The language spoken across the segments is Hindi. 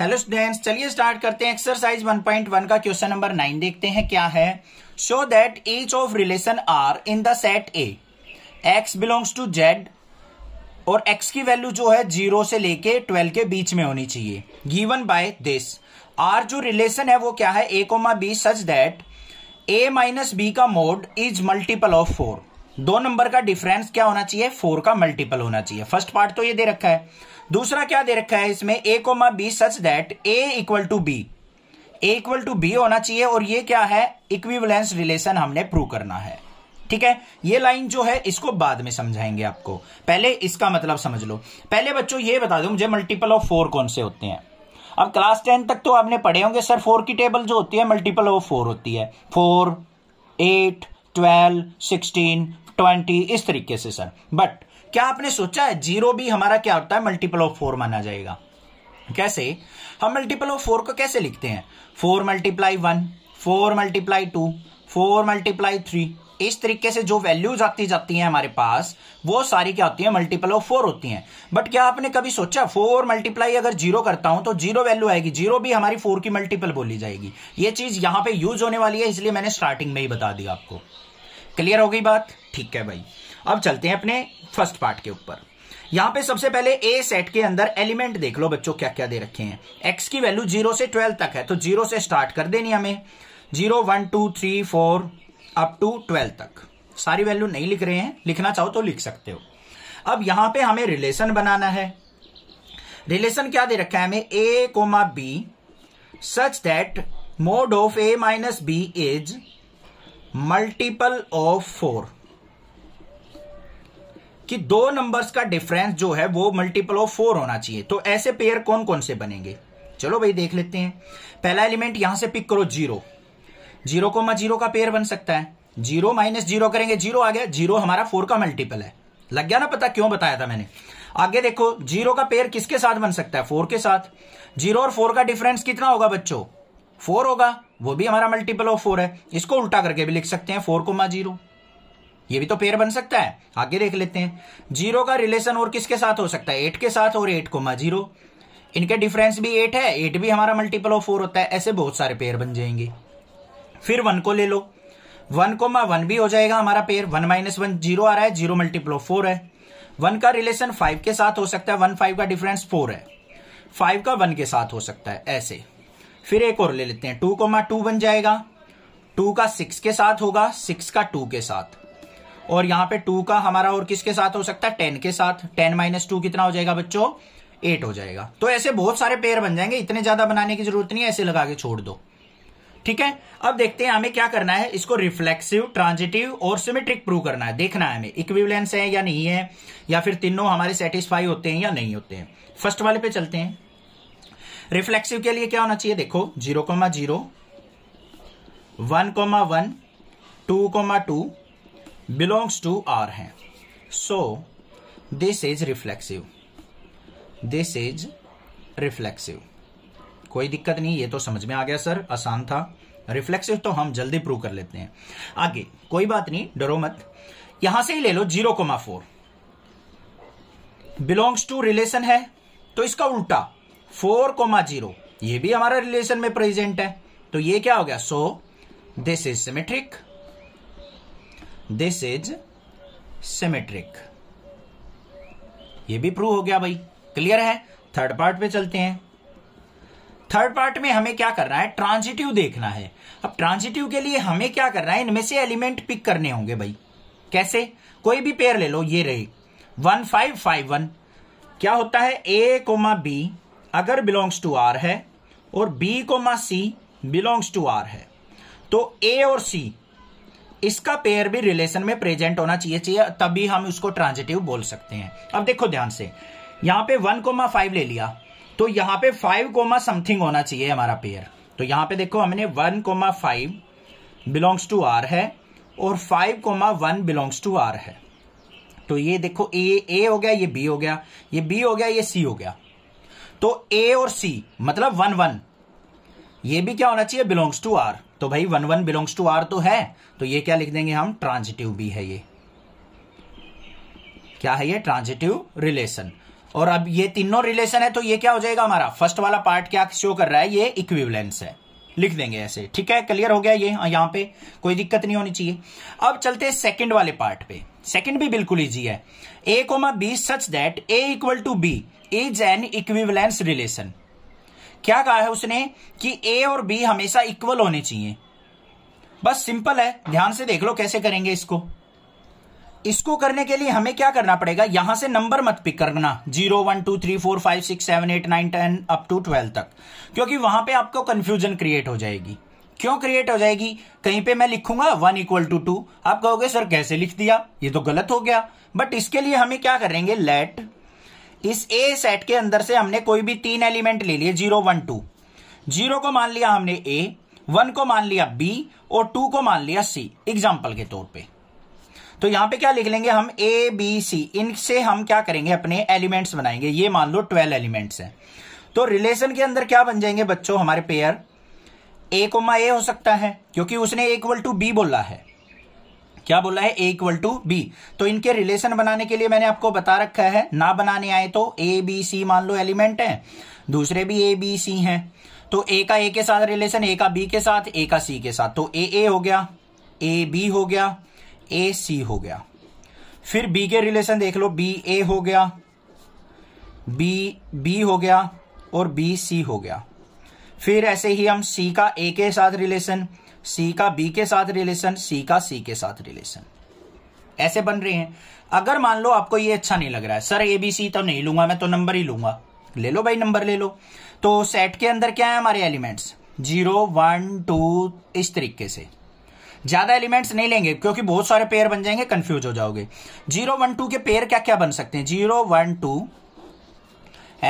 हेलो स्टूडेंट्स चलिए स्टार्ट करते हैं एक्सरसाइज 1.1 का क्वेश्चन नंबर नाइन देखते हैं क्या है show that each of relation R in the set A x belongs to Z और एक्स की वैल्यू जो है जीरो से लेके ट्वेल्व के बीच में होनी चाहिए गिवन बाय दिस आर जो रिलेशन है वो क्या है a comma b such that a minus b का mod is multiple of four दो नंबर का डिफरेंस क्या होना चाहिए फोर का मल्टीपल होना चाहिए फर्स्ट पार्ट तो ये दे रखा है दूसरा क्या दे रखा है इसमें a comma b such that a equal to b a equal to b होना चाहिए और ये क्या है इक्विवलेंस रिलेशन हमने प्रूव करना है ठीक है ये लाइन जो है इसको बाद में समझाएंगे आपको पहले इसका मतलब समझ लो पहले बच्चों ये बता दो मुझे मल्टीपल ऑफ फोर कौन से होते हैं अब क्लास टेन तक तो आपने पढ़े होंगे सर फोर की टेबल जो होती है मल्टीपल ऑफ फोर होती है four eight twelve sixteen twenty इस तरीके से सर बट क्या आपने सोचा है जीरो भी हमारा क्या होता है मल्टीपल ऑफ फोर माना जाएगा कैसे हम मल्टीपल ऑफ फोर को कैसे लिखते हैं four multiply one four multiply two four multiply three इस तरीके से जो वैल्यूज आती जाती हैं हमारे पास वो सारी क्या होती है मल्टीपल ऑफ फोर होती हैं बट क्या आपने कभी सोचा फोर मल्टीप्लाई अगर जीरो करता हूं तो जीरो वैल्यू आएगी जीरो भी हमारी फोर की मल्टीपल बोली जाएगी ये चीज यहां पे यूज होने वाली है इसलिए मैंने स्टार्टिंग में ही बता दिया आपको क्लियर हो गई बात ठीक है भाई अब चलते हैं अपने फर्स्ट पार्ट के ऊपर यहां पे सबसे पहले ए सेट के अंदर एलिमेंट देख लो बच्चों क्या क्या दे रखे हैं एक्स की वैल्यू जीरो से ट्वेल्व तक है तो जीरो से स्टार्ट कर देनी हमें zero one two three four up to twelve तक सारी वैल्यू नहीं लिख रहे हैं लिखना चाहो तो लिख सकते हो अब यहां पे हमें रिलेशन बनाना है रिलेशन क्या दे रखा है हमें a comma b such that mod of a minus b is multiple of four कि दो नंबर्स का डिफरेंस जो है वो मल्टीपल ऑफ फोर होना चाहिए तो ऐसे पेयर कौन कौन से बनेंगे चलो भाई देख लेते हैं पहला एलिमेंट यहां से पिक करो जीरो जीरो को मैं जीरो का पेयर बन सकता है जीरो माइनस जीरो करेंगे जीरो आ गया जीरो हमारा फोर का मल्टीपल है लग गया ना पता क्यों बताया था मैंने आगे देखो जीरो का पेयर किसके साथ बन सकता है फोर के साथ जीरो और फोर का डिफरेंस कितना होगा बच्चों फोर होगा वो भी हमारा मल्टीपल ऑफ फोर है इसको उल्टा करके भी लिख सकते हैं फोर कोमा जीरो ये भी तो पेयर बन सकता है आगे देख लेते हैं जीरो का रिलेशन और किसके साथ हो सकता है एट के साथ और एट कोमा जीरो इनके डिफरेंस भी एट है एट भी हमारा मल्टीपल ऑफ फोर होता है ऐसे बहुत सारे पेयर बन जाएंगे फिर वन को ले लो वन कोमा वन भी हो जाएगा हमारा pair one minus one zero आ रहा है जीरो मल्टीपल ऑफ फोर है वन का रिलेशन फाइव के साथ हो सकता है वन फाइव का डिफरेंस फोर है फाइव का वन के साथ हो सकता है ऐसे फिर एक और ले लेते हैं टू कोमा टू बन जाएगा टू का सिक्स के साथ होगा सिक्स का टू के साथ और यहां पे टू का हमारा और किसके साथ हो सकता है टेन के साथ टेन माइनस टू कितना हो जाएगा बच्चों एट हो जाएगा तो ऐसे बहुत सारे पेयर बन जाएंगे इतने ज्यादा बनाने की जरूरत नहीं है ऐसे लगा के छोड़ दो ठीक है अब देखते हैं हमें क्या करना है इसको रिफ्लेक्सिव ट्रांजिटिव और सिमेट्रिक प्रूव करना है देखना है हमें इक्विवेलेंस है या नहीं है या फिर तीनों हमारे सेटिस्फाई होते हैं या नहीं होते हैं फर्स्ट वाले पे चलते हैं रिफ्लेक्सिव के लिए क्या होना चाहिए देखो zero comma zero one comma one two comma two belongs to R है so this is reflexive this is reflexive कोई दिक्कत नहीं ये तो समझ में आ गया सर आसान था रिफ्लेक्सिव तो हम जल्दी प्रूव कर लेते हैं आगे कोई बात नहीं डरो मत यहां से ही ले लो zero comma four belongs to relation है तो इसका उल्टा फोर कोमा जीरो ये भी हमारा रिलेशन में प्रेजेंट है तो ये क्या हो गया so this is symmetric this is symmetric ये भी प्रूव हो गया भाई क्लियर है थर्ड पार्ट पे चलते हैं थर्ड पार्ट में हमें क्या करना है ट्रांजिटिव देखना है अब ट्रांजिटिव के लिए हमें क्या करना है इनमें से एलिमेंट पिक करने होंगे भाई कैसे कोई भी पेयर ले लो ये रहे वन फाइव फाइव वन क्या होता है ए कोमा बी अगर बिलोंग्स टू आर है और b comma c belongs to R है तो ए और सी इसका पेयर भी रिलेशन में प्रेजेंट होना चाहिए चाहिए तभी हम उसको ट्रांजिटिव बोल सकते हैं अब देखो ध्यान से यहां पे वन कोमा फाइव ले लिया तो यहां पे फाइव कोमा समथिंग होना चाहिए हमारा पेयर तो यहां पे देखो हमने one comma five belongs to R है और five comma one belongs to R है तो ये देखो ए ए हो गया ये बी हो गया ये बी हो गया ये सी हो गया तो ए और सी मतलब वन वन ये भी क्या होना चाहिए बिलोंग्स टू आर तो भाई one one belongs to R तो है तो ये क्या लिख देंगे हम ट्रांजिटिव भी है ये क्या है ये ट्रांजिटिव रिलेशन और अब ये तीनों रिलेशन है तो ये क्या हो जाएगा हमारा फर्स्ट वाला पार्ट क्या शो कर रहा है ये इक्विवेलेंस है लिख देंगे ऐसे ठीक है क्लियर हो गया ये हाँ, यहां पे कोई दिक्कत नहीं होनी चाहिए अब चलते हैं सेकंड वाले पार्ट पे सेकंड भी बिल्कुल इजी है a comma b such that a equal to b is an equivalence relation क्या कहा है उसने कि ए और बी हमेशा इक्वल होने चाहिए बस सिंपल है ध्यान से देख लो कैसे करेंगे इसको इसको करने के लिए हमें क्या करना पड़ेगा यहां से नंबर मत पिक करना zero one two three four five six seven eight nine ten up to twelve तक क्योंकि वहां पे आपको कंफ्यूजन क्रिएट हो जाएगी क्यों क्रिएट हो जाएगी कहीं पे मैं लिखूंगा वन इक्वल टू टू आप कहोगे सर कैसे लिख दिया ये तो गलत हो गया बट इसके लिए हमें क्या करेंगे लेट इस ए सेट के अंदर से हमने कोई भी तीन एलिमेंट ले लिए जीरो वन टू जीरो को मान लिया हमने ए वन को मान लिया बी और टू को मान लिया सी एग्जाम्पल के तौर पे तो यहां पे क्या लिख लेंगे हम ए बी सी इनसे हम क्या करेंगे अपने एलिमेंट्स बनाएंगे ये मान लो ट्वेल्व एलिमेंट्स हैं तो रिलेशन के अंदर क्या बन जाएंगे बच्चों हमारे पेयर ए कोमा ए हो सकता है क्योंकि उसने इक्वल टू बी बोला है क्या बोला है ए इक्वल टू बी तो इनके रिलेशन बनाने के लिए मैंने आपको बता रखा है ना बनाने आए तो ए बी सी मान लो एलिमेंट है दूसरे भी ए बी सी हैं तो ए का ए के साथ रिलेशन ए का बी के साथ ए का सी के साथ तो ए ए हो गया ए बी हो गया ए सी हो गया फिर बी के रिलेशन देख लो बी ए हो गया बी बी हो गया और बी सी हो गया फिर ऐसे ही हम सी का ए के साथ रिलेशन सी का बी के साथ रिलेशन सी का सी के साथ रिलेशन ऐसे बन रहे हैं अगर मान लो आपको ये अच्छा नहीं लग रहा है सर ए बी सी तो नहीं लूंगा मैं तो नंबर ही लूंगा ले लो भाई नंबर ले लो तो सेट के अंदर क्या है हमारे एलिमेंट्स जीरो वन टू इस तरीके से ज्यादा एलिमेंट्स नहीं लेंगे क्योंकि बहुत सारे पेयर बन जाएंगे कंफ्यूज हो जाओगे जीरो वन टू के पेयर क्या क्या बन सकते हैं जीरो वन टू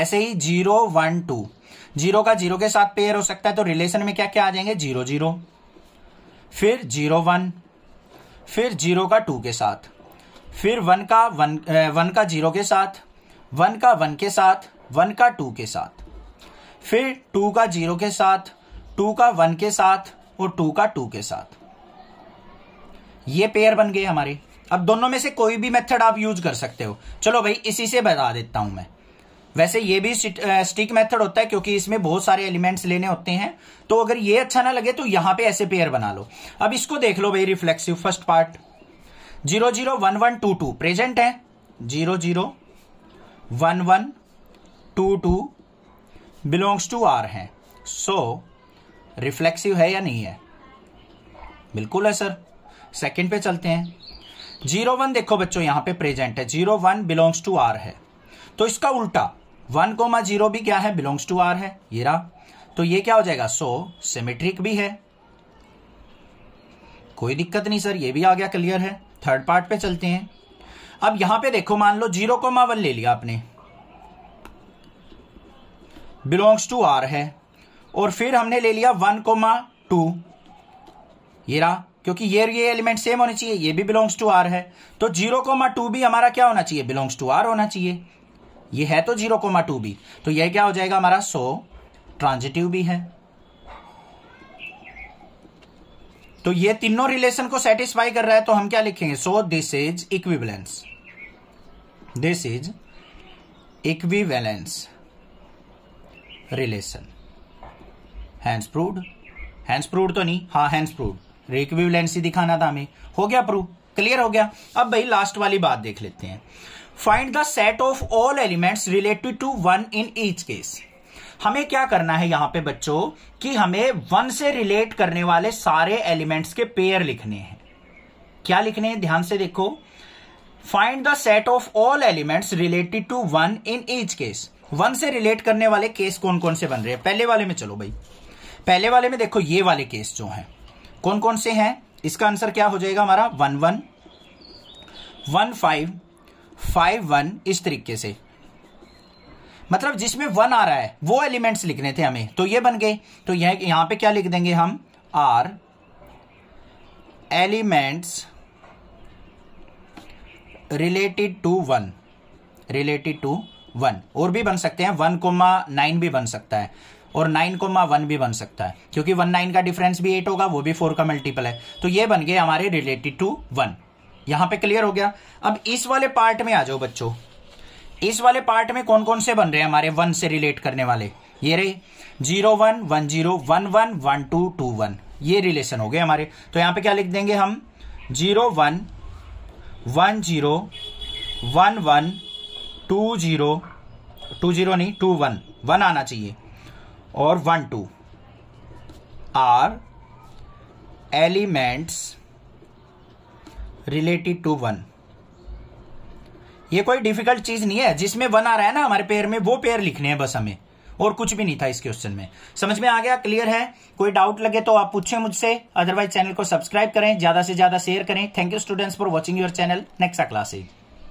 ऐसे ही जीरो वन टू जीरो का जीरो के साथ पेयर हो सकता है तो रिलेशन में क्या क्या आ जाएंगे जीरो जीरो फिर जीरो वन फिर जीरो का टू के साथ फिर वन का वन वन का जीरो के साथ वन का वन के साथ वन का टू के साथ फिर टू का जीरो के साथ टू का वन के साथ और टू का टू के साथ ये पेयर बन गए हमारे अब दोनों में से कोई भी मेथड आप यूज कर सकते हो चलो भाई इसी से बता देता हूं मैं वैसे ये भी स्टिक मेथड होता है क्योंकि इसमें बहुत सारे एलिमेंट्स लेने होते हैं तो अगर ये अच्छा ना लगे तो यहां पे ऐसे पेयर बना लो अब इसको देख लो भाई reflexive first part zero zero one one two two present है zero zero one one two two belongs to R है सो so, रिफ्लेक्सिव है या नहीं है बिल्कुल है सर सेकेंड पे चलते हैं जीरो वन देखो बच्चों यहां पे प्रेजेंट है zero one belongs to R है तो इसका उल्टा वन कोमा जीरो भी क्या है बिलोंग्स टू आर है ये रहा तो ये क्या हो जाएगा सो so, सिमेट्रिक भी है कोई दिक्कत नहीं सर ये भी आ गया क्लियर है थर्ड पार्ट पे चलते हैं अब यहां पे देखो मान लो जीरो कोमा वन ले लिया आपने बिलोंग्स टू आर है और फिर हमने ले लिया वन कोमा टू ये रहा क्योंकि ये ये एलिमेंट सेम होने चाहिए ये भी बिलोंग्स टू आर है तो जीरो कोमा टू भी हमारा क्या होना चाहिए बिलोंग्स टू आर होना चाहिए ये है तो जीरो कोमा टू बी तो यह क्या हो जाएगा हमारा सो ट्रांजिटिव भी है तो ये तीनों रिलेशन को सेटिस्फाई कर रहा है तो हम क्या लिखेंगे so this is equivalence this is equivalence relation hence proved hence proved तो नहीं हाँ हैंड्स प्रूव्ड इक्विवेलेंस ही दिखाना था हमें हो गया प्रूव क्लियर हो गया अब भाई लास्ट वाली बात देख लेते हैं find the set of all elements related to one in each case हमें क्या करना है यहां पे बच्चों कि हमें वन से रिलेट करने वाले सारे एलिमेंट्स के पेयर लिखने हैं क्या लिखने हैं ध्यान से देखो find the set of all elements related to one in each case one से रिलेट करने वाले केस कौन कौन से बन रहे हैं पहले वाले में चलो भाई पहले वाले में देखो ये वाले केस जो हैं कौन कौन से हैं इसका आंसर क्या हो जाएगा हमारा one one one five five one इस तरीके से मतलब जिसमें वन आ रहा है वो एलिमेंट्स लिखने थे हमें तो ये बन गए तो यह यहां पे क्या लिख देंगे हम R elements related to one related to one और भी बन सकते हैं वन कोमा नाइन भी बन सकता है और नाइन कोमा वन भी बन सकता है क्योंकि वन नाइन का डिफरेंस भी एट होगा वो भी फोर का मल्टीपल है तो ये बन गए हमारे रिलेटेड टू वन यहां पे क्लियर हो गया अब इस वाले पार्ट में आ जाओ बच्चों इस वाले पार्ट में कौन कौन से बन रहे हैं हमारे वन से रिलेट करने वाले ये रहे zero one one zero one one one two two one ये रिलेशन हो गए हमारे तो यहां पे क्या लिख देंगे हम zero one one zero one one two zero two zero नहीं टू वन वन आना चाहिए और one two R elements related to one ये कोई डिफिकल्ट चीज नहीं है जिसमें वन आ रहा है ना हमारे पेयर में वो पेयर लिखने हैं बस हमें और कुछ भी नहीं था इस क्वेश्चन में समझ में आ गया क्लियर है कोई डाउट लगे तो आप पूछें मुझसे अदरवाइज चैनल को सब्सक्राइब करें ज्यादा से ज्यादा शेयर करें thank you students for watching your channel next classes